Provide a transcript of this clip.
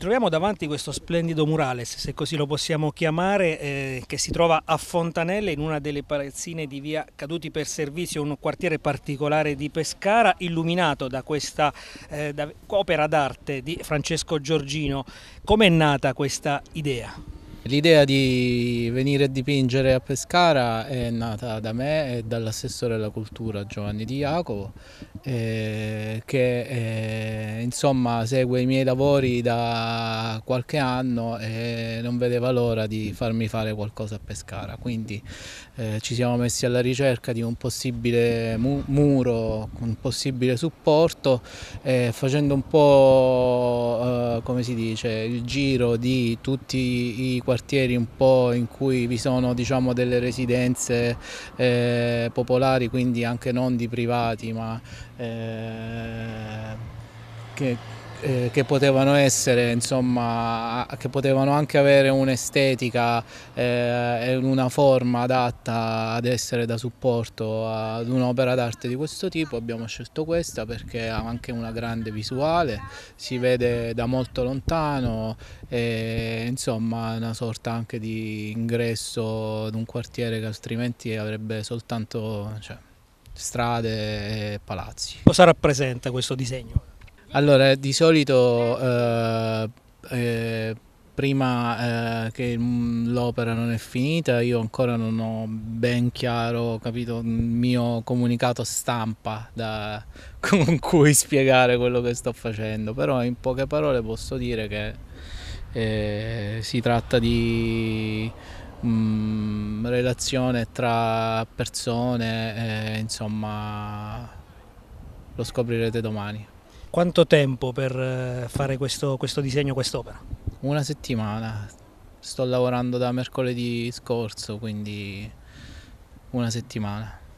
troviamo davanti a questo splendido murales, se così lo possiamo chiamare, eh, che si trova a Fontanelle in una delle palazzine di via Caduti per Servizio, un quartiere particolare di Pescara, illuminato da questa eh, da opera d'arte di Francesco Giorgino. Com'è nata questa idea? L'idea di venire a dipingere a Pescara è nata da me e dall'assessore alla cultura Giovanni Di Jacopo eh, che eh, insomma segue i miei lavori da qualche anno e non vedeva l'ora di farmi fare qualcosa a Pescara quindi eh, ci siamo messi alla ricerca di un possibile mu muro, un possibile supporto eh, facendo un po' eh, come si dice, il, giro di tutti i quartieri un po' in cui vi sono diciamo, delle residenze eh, popolari, quindi anche non di privati, ma eh, che eh, che potevano essere, insomma, che potevano anche avere un'estetica eh, e una forma adatta ad essere da supporto ad un'opera d'arte di questo tipo, abbiamo scelto questa perché ha anche una grande visuale, si vede da molto lontano, e, insomma, una sorta anche di ingresso ad un quartiere che altrimenti avrebbe soltanto cioè, strade e palazzi. Cosa rappresenta questo disegno? Allora, di solito eh, eh, prima eh, che l'opera non è finita io ancora non ho ben chiaro capito il mio comunicato stampa da, con cui spiegare quello che sto facendo, però in poche parole posso dire che eh, si tratta di mh, mm, relazione tra persone, eh, insomma lo scoprirete domani. Quanto tempo per eh, fare questo, questo disegno, quest'opera? Una settimana, sto lavorando da mercoledì scorso, quindi una settimana.